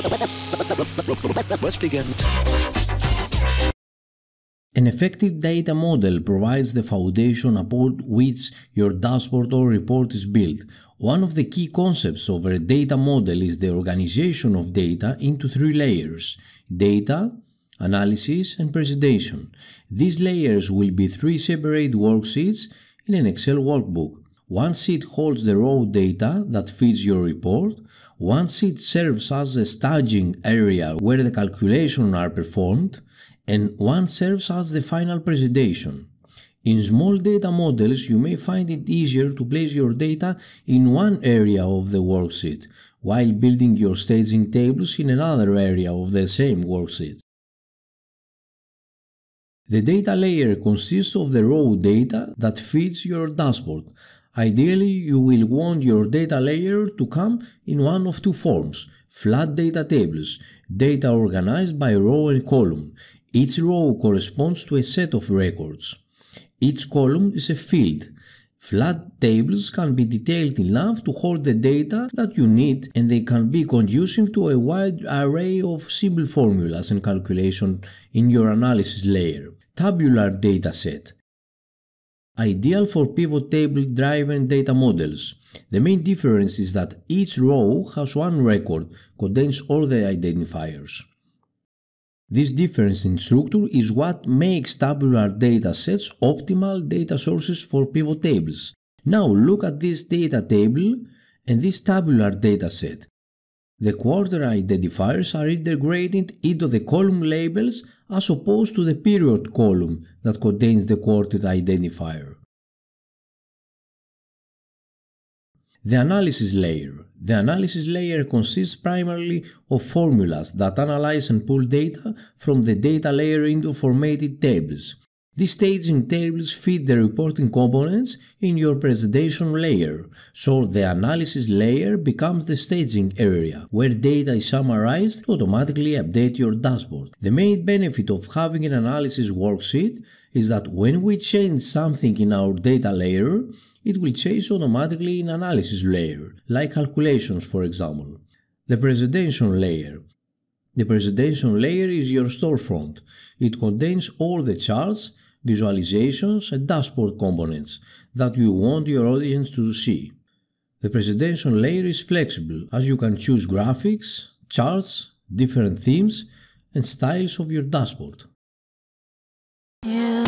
Let's begin. An effective data model provides the foundation upon which your dashboard or report is built. One of the key concepts of a data model is the organization of data into three layers data, analysis, and presentation. These layers will be three separate worksheets in an Excel workbook. Once sheet holds the raw data that feeds your report. One sheet serves as a staging area where the calculations are performed, and one serves as the final presentation. In small data models, you may find it easier to place your data in one area of the worksheet, while building your staging tables in another area of the same worksheet. The data layer consists of the raw data that feeds your dashboard, Ideally, you will want your data layer to come in one of two forms, flat data tables, data organized by row and column. Each row corresponds to a set of records. Each column is a field. Flat tables can be detailed enough to hold the data that you need and they can be conducive to a wide array of simple formulas and calculation in your analysis layer. Tabular dataset Ideal for pivot table driven data models. The main difference is that each row has one record, contains all the identifiers. This difference in structure is what makes tabular datasets optimal data sources for pivot tables. Now look at this data table and this tabular dataset. The quarter identifiers are integrated into the column labels as opposed to the period column that contains the quartile identifier. The analysis layer. The analysis layer consists primarily of formulas that analyze and pull data from the data layer into formatted tables, the staging tables feed the reporting components in your presentation layer, so the analysis layer becomes the staging area, where data is summarized to automatically update your dashboard. The main benefit of having an analysis worksheet is that when we change something in our data layer, it will change automatically in analysis layer, like calculations for example. The presentation layer the presentation layer is your storefront. It contains all the charts visualizations, and dashboard components that you want your audience to see. The presentation layer is flexible as you can choose graphics, charts, different themes, and styles of your dashboard. Yeah.